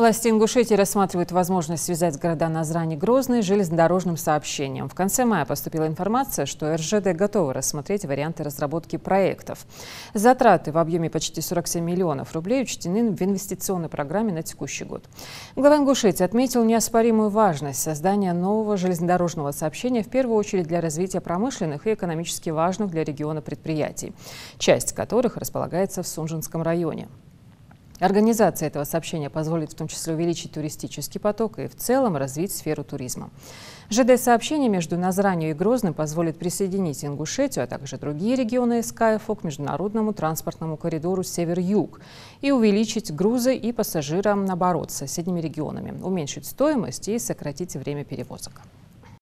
Власти Ингушетии рассматривают возможность связать города Назрань и Грозный железнодорожным сообщением. В конце мая поступила информация, что РЖД готовы рассмотреть варианты разработки проектов. Затраты в объеме почти 47 миллионов рублей учтены в инвестиционной программе на текущий год. Глава Ингушетии отметил неоспоримую важность создания нового железнодорожного сообщения в первую очередь для развития промышленных и экономически важных для региона предприятий, часть которых располагается в Сунжинском районе. Организация этого сообщения позволит в том числе увеличить туристический поток и в целом развить сферу туризма. ЖД-сообщение между Назранью и Грозным позволит присоединить Ингушетию, а также другие регионы СКФО к международному транспортному коридору «Север-Юг» и увеличить грузы и пассажирам наоборот с соседними регионами, уменьшить стоимость и сократить время перевозок.